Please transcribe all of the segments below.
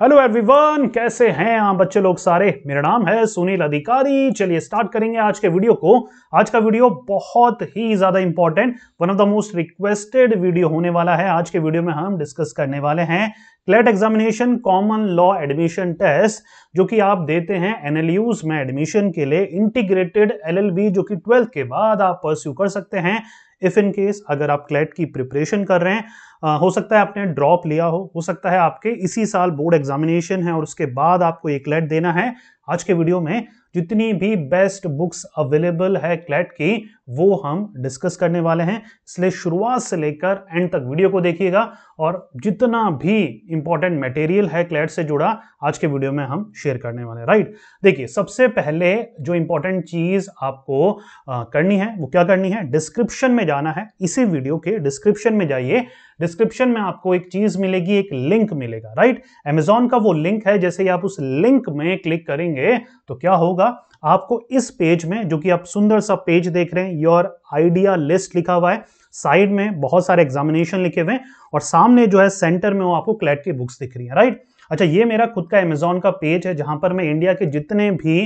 Hello everyone कैसे हैं आप बच्चे लोग सारे मेरा नाम है सुनील अधिकारी चलिए स्टार्ट करेंगे आज के वीडियो को आज का वीडियो बहुत ही ज़्यादा important one of the most requested video होने वाला है आज के वीडियो में हम डिस्कस करने वाले हैं CLAT examination common law admission test जो कि आप देते हैं एनएलयूज में एडमिशन के लिए इंटीग्रेटेड एलएलबी जो कि ट्वेल्थ के बाद आप परस्यू कर सकते हैं इफ इन केस अगर आप क्लेट की प्रिपरेशन कर रहे हैं आ, हो सकता है आपने ड्रॉप लिया हो हो सकता है आपके इसी साल बोर्ड एग्जामिनेशन है और उसके बाद आपको एक क्लेट देना है आज के वीडियो में जितनी भी बेस्ट बुक्स अवेलेबल है क्लेट की वो हम डिस्कस करने वाले हैं इसलिए शुरुआत से लेकर एंड तक वीडियो को देखिएगा और जितना भी इंपॉर्टेंट मटेरियल है क्लैट से जुड़ा आज के वीडियो में हम शेयर करने वाले राइट देखिए सबसे पहले जो इंपॉर्टेंट चीज़ आपको आ, करनी है वो क्या करनी है डिस्क्रिप्शन में जाना है इसी वीडियो के डिस्क्रिप्शन में जाइए डिस्क्रिप्शन में आपको एक चीज़ मिलेगी एक लिंक मिलेगा राइट एमेजॉन का वो लिंक है जैसे ही आप उस लिंक में क्लिक करेंगे तो क्या होगा आपको इस पेज में जो कि आप सुंदर सा पेज देख रहे हैं योर आइडिया लिस्ट लिखा हुआ है साइड में बहुत सारे एग्जामिनेशन लिखे हुए हैं और सामने जो है सेंटर में वो आपको क्लैट की बुक्स दिख रही है राइट अच्छा ये मेरा खुद का अमेजोन का पेज है जहां पर मैं इंडिया के जितने भी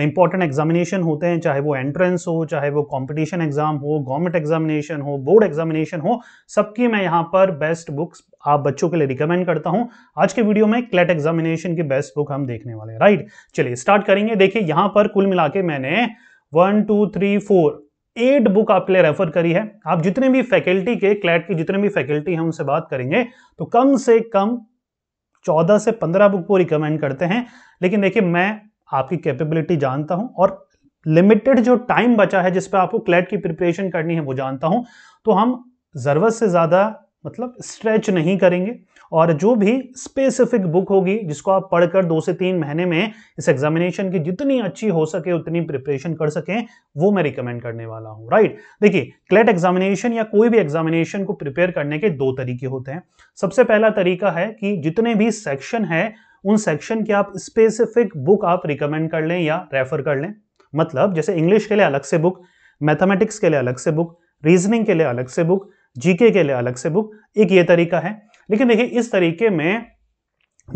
इंपॉर्टेंट एग्जामिनेशन होते हैं चाहे वो एंट्रेंस हो चाहे वो कंपटीशन एग्जाम हो गवर्नमेंट एग्जामिनेशन हो बोर्ड एग्जामिनेशन हो सबकी मैं यहाँ पर बेस्ट बुक्स आप बच्चों के लिए रिकमेंड करता हूँ आज के वीडियो में क्लेट एग्जामिनेशन की बेस्ट बुक हम देखने वाले हैं राइट चलिए स्टार्ट करेंगे देखिए यहाँ पर कुल मिला मैंने one two three four eight book आपने रेफर करी है आप जितने भी फैकल्टी के क्लैट की जितने भी फैकल्टी हैं उनसे बात करेंगे तो कम से कम चौदह से पंद्रह बुक को रिकमेंड करते हैं लेकिन देखिए मैं आपकी कैपेबिलिटी जानता हूं और लिमिटेड जो टाइम बचा है जिसपे आपको क्लैट की प्रिपरेशन करनी है वो जानता हूं तो हम ज़रूरत से ज़्यादा मतलब स्ट्रेच नहीं करेंगे और जो भी स्पेसिफिक बुक होगी जिसको आप पढ़कर दो से तीन महीने में इस एग्जामिनेशन की जितनी अच्छी हो सके उतनी प्रिपरेशन कर सकें वो मैं रिकमेंड करने वाला हूँ राइट देखिए क्लेट एग्जामिनेशन या कोई भी एग्जामिनेशन को प्रिपेयर करने के दो तरीके होते हैं सबसे पहला तरीका है कि जितने भी सेक्शन है उन सेक्शन की आप स्पेसिफिक बुक आप रिकमेंड कर लें या रेफर कर लें मतलब जैसे इंग्लिश के लिए अलग से बुक मैथमेटिक्स के लिए अलग से बुक रीजनिंग के लिए अलग से बुक जीके के लिए अलग से बुक एक ये तरीका है लेकिन देखिए इस तरीके में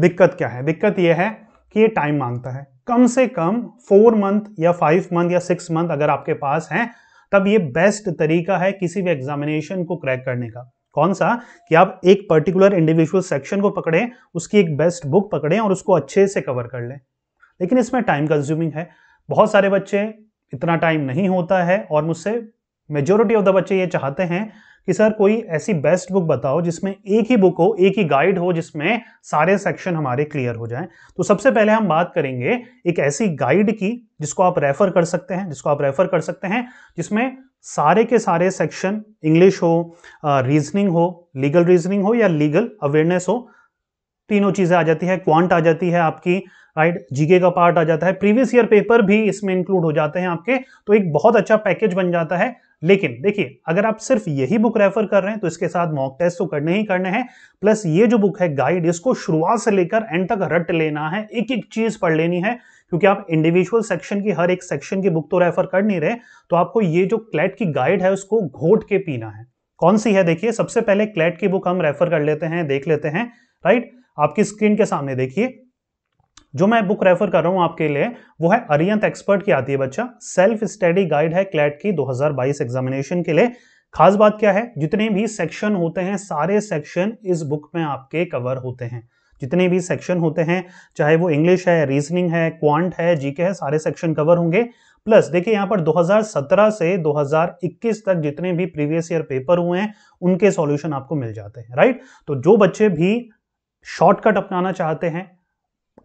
दिक्कत क्या है दिक्कत यह है कि ये टाइम मांगता है कम से कम फोर मंथ या फाइव मंथ या सिक्स मंथ अगर आपके पास है तब ये बेस्ट तरीका है किसी भी एग्जामिनेशन को क्रैक करने का कौन सा कि आप एक पर्टिकुलर इंडिविजुअल सेक्शन को पकड़ें उसकी एक बेस्ट बुक पकड़ें और उसको अच्छे से कवर कर लें लेकिन इसमें टाइम कंज्यूमिंग है बहुत सारे बच्चे इतना टाइम नहीं होता है और मुझसे मेजोरिटी ऑफ द बच्चे ये चाहते हैं कि सर कोई ऐसी बेस्ट बुक बताओ जिसमें एक ही बुक हो एक ही गाइड हो जिसमें सारे सेक्शन हमारे क्लियर हो जाएं तो सबसे पहले हम बात करेंगे एक ऐसी गाइड की जिसको आप रेफर कर सकते हैं जिसको आप रेफर कर सकते हैं जिसमें सारे के सारे सेक्शन इंग्लिश हो रीजनिंग हो लीगल रीजनिंग हो या लीगल अवेयरनेस हो तीनों चीज़ें आ जाती है क्वांट आ जाती है आपकी राइट right? जीके का पार्ट आ जाता है प्रीवियस ईयर पेपर भी इसमें इंक्लूड हो जाते हैं आपके तो एक बहुत अच्छा पैकेज बन जाता है लेकिन देखिए अगर आप सिर्फ यही बुक रेफर कर रहे हैं तो इसके साथ मॉक टेस्ट तो करने ही करने हैं प्लस ये जो बुक है गाइड इसको शुरुआत से लेकर एंड तक रट लेना है एक एक चीज पढ़ लेनी है क्योंकि आप इंडिविजुअल सेक्शन की हर एक सेक्शन की बुक तो रेफर कर नहीं रहे तो आपको ये जो क्लैट की गाइड है उसको घोट के पीना है कौन सी है देखिए सबसे पहले क्लैट की बुक हम रेफर कर लेते हैं देख लेते हैं राइट आपकी स्क्रीन के सामने देखिए जो मैं बुक रेफर कर रहा हूँ आपके लिए वो है अरियंत एक्सपर्ट की आती है बच्चा सेल्फ स्टडी गाइड है क्लैट की 2022 एग्जामिनेशन के लिए खास बात क्या है जितने भी सेक्शन होते हैं सारे सेक्शन इस बुक में आपके कवर होते हैं जितने भी सेक्शन होते हैं चाहे वो इंग्लिश है रीजनिंग है क्वांट है जीके है सारे सेक्शन कवर होंगे प्लस देखिए यहाँ पर 2017 से 2021 तक जितने भी प्रीवियस ईयर पेपर हुए हैं उनके सॉल्यूशन आपको मिल जाते हैं राइट तो जो बच्चे भी शॉर्टकट अपनाना चाहते हैं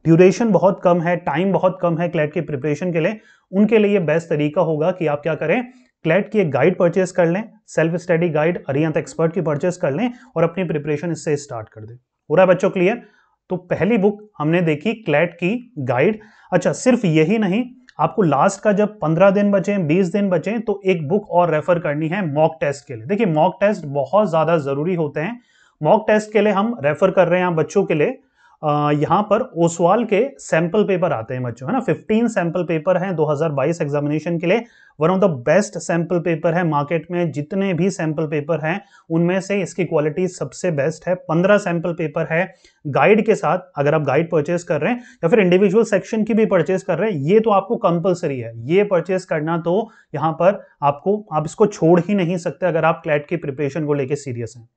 ड्यूरेशन बहुत कम है टाइम बहुत कम है क्लैट के प्रिपरेशन के लिए उनके लिए बेस्ट तरीका होगा कि आप क्या करें क्लैट की एक गाइड परचेस कर लें self study guide Arihant expert की परचेस कर लें और अपनी प्रिपरेशन इससे स्टार्ट कर दें हो रहा है बच्चों क्लियर तो पहली बुक हमने देखी क्लैट की गाइड अच्छा सिर्फ यही नहीं आपको लास्ट का जब 15 दिन बचे 20 दिन बचे तो एक बुक और रेफर करनी है मॉक टेस्ट के लिए देखिए मॉक टेस्ट बहुत ज़्यादा ज़रूरी होते हैं मॉक टेस्ट के लिए हम रेफर कर रहे हैं बच्चों के लिए यहाँ पर ओसवाल के सैंपल पेपर आते हैं बच्चों है ना 15 सैंपल पेपर हैं 2022 एग्जामिनेशन के लिए one of the best sample paper है मार्केट में जितने भी सैंपल पेपर हैं उनमें से इसकी क्वालिटी सबसे बेस्ट है 15 सैंपल पेपर है गाइड के साथ अगर आप गाइड परचेस कर रहे हैं या फिर इंडिविजुअल सेक्शन की भी परचेस कर रहे हैं ये तो आपको कंपलसरी है ये परचेस करना तो यहाँ पर आपको आप इसको छोड़ ही नहीं सकते अगर आप क्लैट की प्रिपरेशन को लेकर सीरियस हैं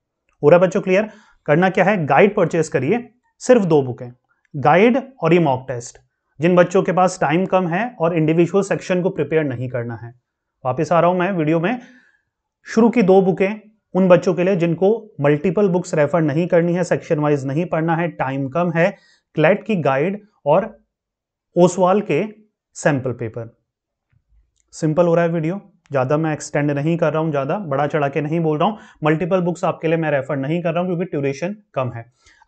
हो रहा बच्चों क्लियर करना क्या है गाइड परचेस करिए सिर्फ दो बुक हैं गाइड और ये मॉक टेस्ट जिन बच्चों के पास टाइम कम है और इंडिविजुअल सेक्शन को प्रिपेयर नहीं करना है वापस आ रहा हूं मैं वीडियो में शुरू की दो बुकें उन बच्चों के लिए जिनको मल्टीपल बुक्स रेफर नहीं करनी है सेक्शन वाइज नहीं पढ़ना है टाइम कम है क्लैट की गाइड और ओसवाल के सैंपल पेपर सिंपल हो रहा है वीडियो ज़्यादा मैं एक्सटेंड नहीं कर रहा हूँ ज़्यादा बड़ा चढ़ा के नहीं बोल रहा हूँ मल्टीपल बुक्स आपके लिए मैं रेफर नहीं कर रहा हूँ क्योंकि ड्यूरेशन कम है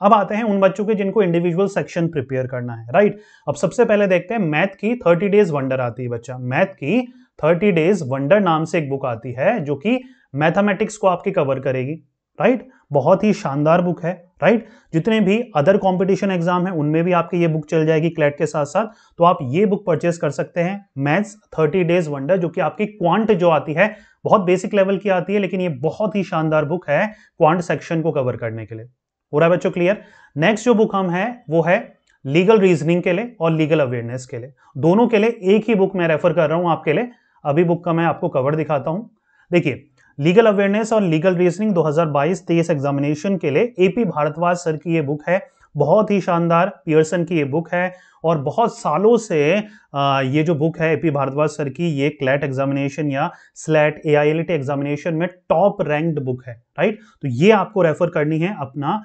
अब आते हैं उन बच्चों के जिनको इंडिविजुअल सेक्शन प्रिपेयर करना है राइट अब सबसे पहले देखते हैं मैथ की थर्टी डेज वंडर आती है बच्चा मैथ की थर्टी डेज वंडर नाम से एक बुक आती है जो कि मैथमेटिक्स को आपकी कवर करेगी राइट बहुत ही शानदार बुक है राइट जितने भी अदर कंपटीशन एग्जाम है उनमें भी आपकी ये बुक चल जाएगी क्लैट के साथ साथ तो आप ये बुक परचेस कर सकते हैं मैथ्स थर्टी डेज वंडर जो कि आपकी क्वांट जो आती है बहुत बेसिक लेवल की आती है लेकिन ये बहुत ही शानदार बुक है क्वांट सेक्शन को कवर करने के लिए हो रहा है बच्चों क्लियर नेक्स्ट जो बुक हम है वो है लीगल रीजनिंग के लिए और लीगल अवेयरनेस के लिए दोनों के लिए एक ही बुक मैं रेफर कर रहा हूं आपके लिए अभी बुक का मैं आपको कवर दिखाता हूं देखिए लीगल अवेयरनेस और लीगल रीजनिंग 2022-23 एग्जामिनेशन के लिए एपी भारद्वाज सर की ये बुक है बहुत ही शानदार पियर्सन की ये बुक है और बहुत सालों से ये जो बुक है एपी भारद्वाज सर की ये क्लैट एग्जामिनेशन या स्लैट ए एग्जामिनेशन में टॉप रैंक्ड बुक है राइट तो ये आपको रेफर करनी है अपना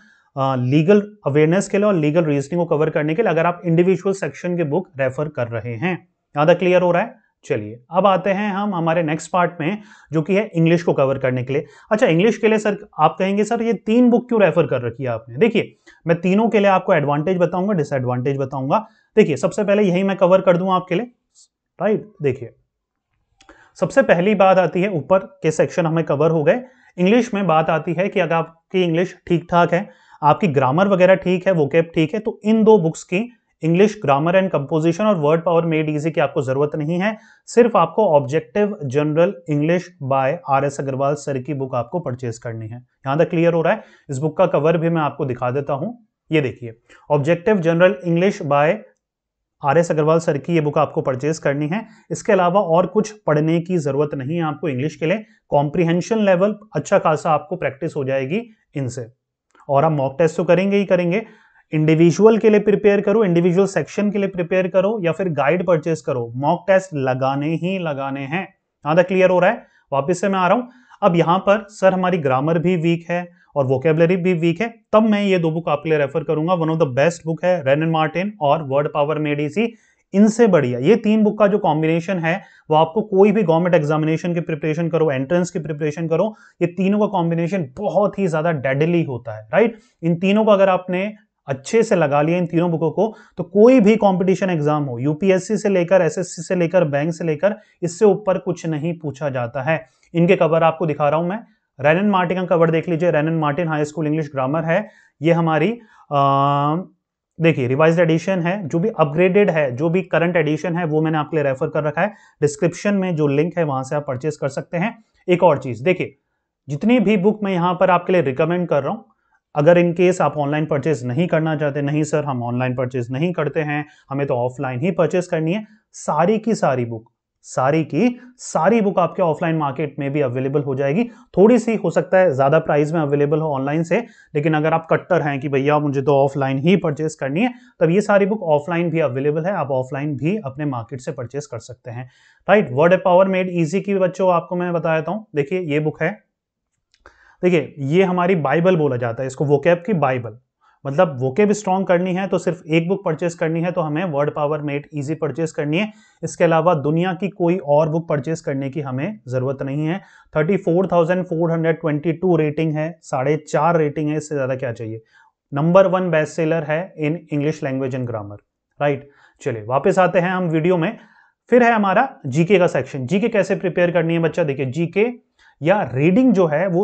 लीगल अवेयरनेस के लिए और लीगल रीजनिंग को कवर करने के लिए अगर आप इंडिविजुअल सेक्शन के बुक रेफर कर रहे हैं ज़्यादा क्लियर हो रहा है चलिए अब आते हैं हम हमारे नेक्स्ट पार्ट में जो कि है इंग्लिश को कवर करने के लिए अच्छा इंग्लिश के लिए सर आप कहेंगे सर ये तीन बुक क्यों रेफर कर रखी है आपने देखिए मैं तीनों के लिए आपको एडवांटेज बताऊंगा डिसएडवांटेज बताऊंगा देखिए सबसे पहले यही मैं कवर कर दूं आपके लिए राइट देखिए सबसे पहली बात आती है ऊपर के सेक्शन हमें कवर हो गए इंग्लिश में बात आती है कि अगर आपकी इंग्लिश ठीक ठाक है आपकी ग्रामर वगैरह ठीक है वो ठीक है तो इन दो बुक्स की इंग्लिश ग्रामर एंड कंपोजिशन और वर्ड पावर मेड इजी की आपको जरूरत नहीं है सिर्फ आपको objective general English by R S Agarwal sir की बुक आपको परचेज करनी है यहां तक क्लियर हो रहा है इस बुक का कवर भी मैं आपको दिखा देता हूं ये देखिए objective general English by R S Agarwal sir की ये बुक आपको परचेज करनी है इसके अलावा और कुछ पढ़ने की ज़रूरत नहीं है आपको इंग्लिश के लिए कॉम्प्रिहेंशन लेवल अच्छा खासा आपको प्रैक्टिस हो जाएगी इनसे और आप मॉक टेस्ट तो करेंगे ही करेंगे इंडिविजुअल के लिए प्रिपेयर करो इंडिविजुअल सेक्शन के लिए प्रिपेयर करो या फिर गाइड परचेस करो मॉक टेस्ट लगाने ही लगाने हैं यहां तक क्लियर हो रहा है वापस से मैं आ रहा हूं अब यहां पर सर हमारी ग्रामर भी वीक है और वोकेबलरी भी वीक है तब मैं ये दो बुक आपके लिए रेफर करूंगा one of the best book है रेन एंड मार्टिन और वर्ड पावर मेडीसी इनसे बढ़िया ये तीन बुक का जो कॉम्बिनेशन है वो आपको कोई भी गवर्नमेंट एग्जामिनेशन की प्रिपरेशन करो एंट्रेंस की प्रिपरेशन करो ये तीनों का कॉम्बिनेशन बहुत ही ज्यादा डेडली होता है राइट इन तीनों का अगर आपने अच्छे से लगा लिया इन तीनों बुकों को तो कोई भी कंपटीशन एग्जाम हो यूपीएससी से लेकर एसएससी से लेकर बैंक से लेकर इससे ऊपर कुछ नहीं पूछा जाता है इनके कवर आपको दिखा रहा हूं मैं रैनन मार्टिन का कवर देख लीजिए Wren and Martin high school English grammar है ये हमारी देखिए रिवाइज एडिशन है जो भी अपग्रेडेड है जो भी करंट एडिशन है वो मैंने आपके लिए रेफर कर रखा है डिस्क्रिप्शन में जो लिंक है वहां से आप परचेज कर सकते हैं एक और चीज देखिए जितनी भी बुक मैं यहाँ पर आपके लिए रिकमेंड कर रहा हूं अगर इन केस आप ऑनलाइन परचेज नहीं करना चाहते नहीं सर हम ऑनलाइन परचेज नहीं करते हैं हमें तो ऑफलाइन ही परचेज करनी है सारी की सारी बुक सारी की सारी बुक आपके ऑफलाइन मार्केट में भी अवेलेबल हो जाएगी थोड़ी सी हो सकता है ज़्यादा प्राइस में अवेलेबल हो ऑनलाइन से लेकिन अगर आप कट्टर हैं कि भैया मुझे तो ऑफलाइन ही परचेस करनी है तब ये सारी बुक ऑफलाइन भी अवेलेबल है आप ऑफलाइन भी अपने मार्केट से परचेस कर सकते हैं right word a power made easy की बच्चों आपको मैं बताया हूँ देखिए ये बुक है देखिए ये हमारी बाइबल बोला जाता है इसको वोकेब की बाइबल मतलब वोकेब स्ट्रॉन्ग करनी है तो सिर्फ एक बुक परचेस करनी है तो हमें word power made easy purchase करनी है इसके अलावा दुनिया की कोई और बुक परचेस करने की हमें ज़रूरत नहीं है 34,422 रेटिंग है साढ़े चार रेटिंग है इससे ज़्यादा क्या चाहिए नंबर वन बेस्ट सेलर है in English language and grammar right चलिए वापस आते हैं हम वीडियो में फिर है हमारा जीके का सेक्शन जीके कैसे प्रिपेयर करनी है बच्चा देखिए जीके या रीडिंग जो है वो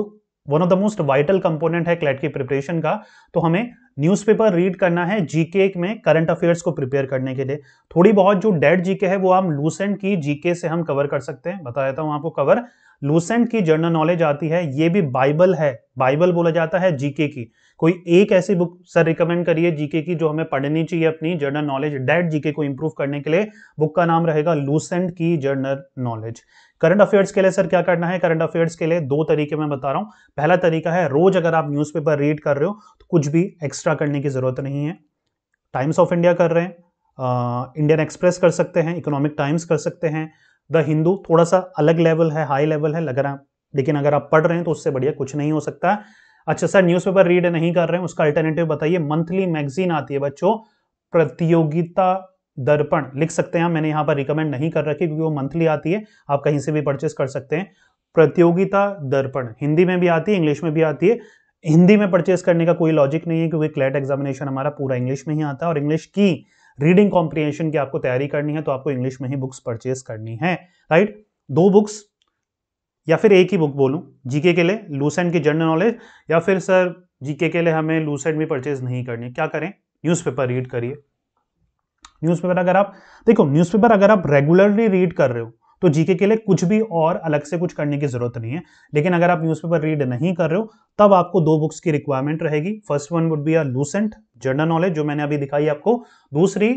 one of the most vital component है क्लैट की प्रिपरेशन का तो हमें न्यूज़पेपर रीड करना है जीके में करंट अफेयर्स को प्रिपेयर करने के लिए थोड़ी बहुत जो डेड जीके है वो हम लूसेंट की जीके से हम कवर कर सकते हैं बता देता हूं आपको कवर लूसेंट की जर्नल नॉलेज आती है ये भी बाइबल है बाइबल बोला जाता है जीके की कोई एक ऐसी बुक सर रिकमेंड करिए जीके की जो हमें पढ़नी चाहिए अपनी जर्नल नॉलेज डेट जीके को इंप्रूव करने के लिए बुक का नाम रहेगा लूसेंट की जर्नल नॉलेज करंट अफेयर्स के लिए सर क्या करना है करंट अफेयर्स के लिए दो तरीके मैं बता रहा हूँ पहला तरीका है रोज अगर आप न्यूज़पेपर रीड कर रहे हो तो कुछ भी एक्स्ट्रा करने की ज़रूरत नहीं है टाइम्स ऑफ इंडिया कर रहे हैं इंडियन एक्सप्रेस कर सकते हैं इकोनॉमिक टाइम्स कर सकते हैं द हिंदू थोड़ा सा अलग लेवल है हाई लेवल है लग रहा है लेकिन अगर आप पढ़ रहे हैं तो उससे बढ़िया कुछ नहीं हो सकता अच्छा सर न्यूज़पेपर रीड नहीं कर रहे हैं उसका अल्टरनेटिव बताइए मंथली मैगजीन आती है बच्चों प्रतियोगिता दर्पण लिख सकते हैं मैंने यहाँ पर रिकमेंड नहीं कर रखी क्योंकि वो मंथली आती है आप कहीं से भी परचेस कर सकते हैं प्रतियोगिता दर्पण हिंदी में भी आती है इंग्लिश में भी आती है हिंदी में परचेस करने का कोई लॉजिक नहीं है क्योंकि क्लैट एग्जामिनेशन हमारा पूरा इंग्लिश में ही आता है और इंग्लिश की रीडिंग कॉम्प्रिहेंशन की आपको तैयारी करनी है तो आपको इंग्लिश में ही बुक्स परचेज करनी है राइट दो बुक्स या फिर एक ही बुक बोलूं जीके के लिए लूसेंट की जनरल नॉलेज या फिर सर जीके के लिए हमें लूसेंट भी परचेज नहीं करनी क्या करें न्यूज़पेपर रीड करिए न्यूज़पेपर अगर आप देखो न्यूज़पेपर अगर आप रेगुलरली रीड कर रहे हो तो जीके के लिए कुछ भी और अलग से कुछ करने की ज़रूरत नहीं है लेकिन अगर आप न्यूज़पेपर रीड नहीं कर रहे हो तब आपको दो बुक्स की रिक्वायरमेंट रहेगी first one would be a Lucent general knowledge जो मैंने अभी दिखाई आपको दूसरी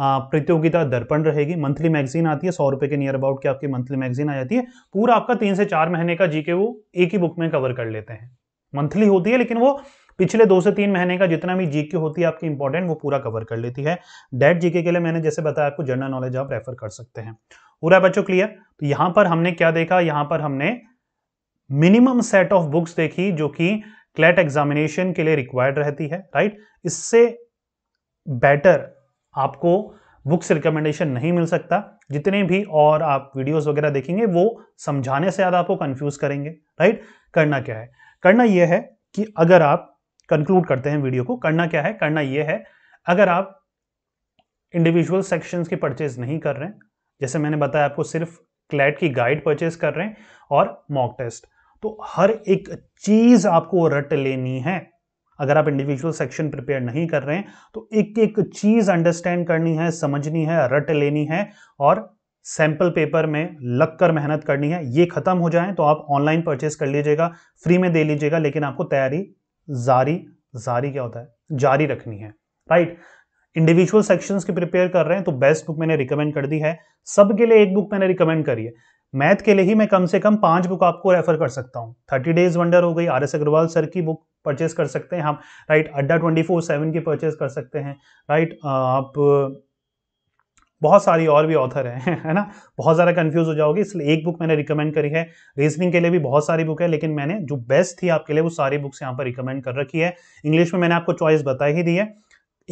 प्रतियोगिता दर्पण रहेगी मंथली मैगजीन आती है सौ रुपए के नियर अबाउट की आपकी मंथली मैगजीन आ जाती है पूरा आपका तीन से चार महीने का जीके वो एक ही बुक में कवर कर लेते हैं मंथली होती है लेकिन वो पिछले दो से तीन महीने का जितना भी जीके होती है आपकी इंपॉर्टेंट वो पूरा कवर कर लेती है डेट जीके के लिए मैंने जैसे बताया आपको जनरल नॉलेज आप रेफर कर सकते हैं हो रहा है बच्चों क्लियर तो यहां पर हमने क्या देखा यहां पर हमने मिनिमम सेट ऑफ बुक्स देखी जो कि क्लेट एग्जामिनेशन के लिए रिक्वायर्ड रहती है राइट इससे बेटर आपको बुक्स रिकमेंडेशन नहीं मिल सकता जितने भी और आप वीडियोस वगैरह देखेंगे वो समझाने से ज़्यादा आपको कंफ्यूज करेंगे राइट करना क्या है करना यह है कि अगर आप कंक्लूड करते हैं वीडियो को करना क्या है करना यह है अगर आप इंडिविजुअल सेक्शंस की परचेज नहीं कर रहे हैं जैसे मैंने बताया आपको सिर्फ क्लैट की गाइड परचेज कर रहे हैं और मॉक टेस्ट तो हर एक चीज आपको रट लेनी है अगर आप इंडिविजुअल सेक्शन प्रिपेयर नहीं कर रहे हैं तो एक एक चीज अंडरस्टैंड करनी है समझनी है रट लेनी है और सैंपल पेपर में लगकर मेहनत करनी है ये खत्म हो जाए तो आप ऑनलाइन परचेस कर लीजिएगा फ्री में दे लीजिएगा लेकिन आपको तैयारी जारी जारी क्या होता है जारी रखनी है राइट इंडिविजुअल सेक्शंस की प्रिपेयर कर रहे हैं तो बेस्ट बुक मैंने रिकमेंड कर दी है सबके लिए एक बुक मैंने रिकमेंड करी है मैथ के लिए ही मैं कम से कम पांच बुक आपको रेफर कर सकता हूँ थर्टी डेज वंडर हो गई आर एस अग्रवाल सर की बुक परचेज कर सकते हैं हम right Adda twenty four seven की परचेज कर सकते हैं राइट आप बहुत सारी और भी ऑथर हैं है ना बहुत ज़्यादा कंफ्यूज हो जाओगे इसलिए एक बुक मैंने रिकमेंड करी है रीजनिंग के लिए भी बहुत सारी बुक है लेकिन मैंने जो बेस्ट थी आपके लिए वो सारी बुक्स यहाँ पर रिकमेंड कर रखी है इंग्लिश में मैंने आपको चॉइस बता ही दी है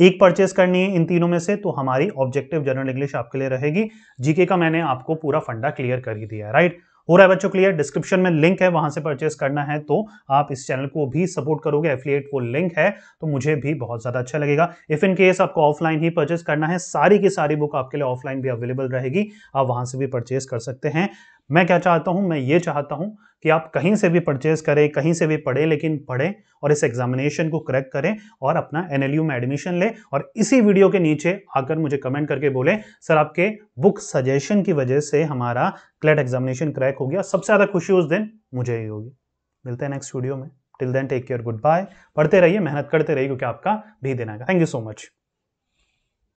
एक परचेस करनी है इन तीनों में से तो हमारी ऑब्जेक्टिव जनरल इंग्लिश आपके लिए रहेगी जीके का मैंने आपको पूरा फंडा क्लियर कर ही दिया राइट हो रहा है बच्चों क्लियर डिस्क्रिप्शन में लिंक है वहां से परचेस करना है तो आप इस चैनल को भी सपोर्ट करोगे एफिलिएट वो लिंक है तो मुझे भी बहुत ज्यादा अच्छा लगेगा इफ इन केस आपको ऑफलाइन ही परचेस करना है सारी की सारी बुक आपके लिए ऑफलाइन भी अवेलेबल रहेगी आप वहां से भी परचेस कर सकते हैं मैं क्या चाहता हूँ मैं ये चाहता हूँ कि आप कहीं से भी परचेज करें कहीं से भी पढ़े लेकिन पढ़ें और इस एग्जामिनेशन को क्रैक करें और अपना एन में एडमिशन लें और इसी वीडियो के नीचे आकर मुझे कमेंट करके बोले सर आपके बुक सजेशन की वजह से हमारा क्लेट एग्जामिनेशन क्रैक हो गया सबसे ज़्यादा खुशी उस दिन मुझे ही होगी मिलते हैं नेक्स्ट वीडियो में till then take care good bye पढ़ते रहिए मेहनत करते रहिए क्योंकि आपका भी देना है थैंक यू सो मच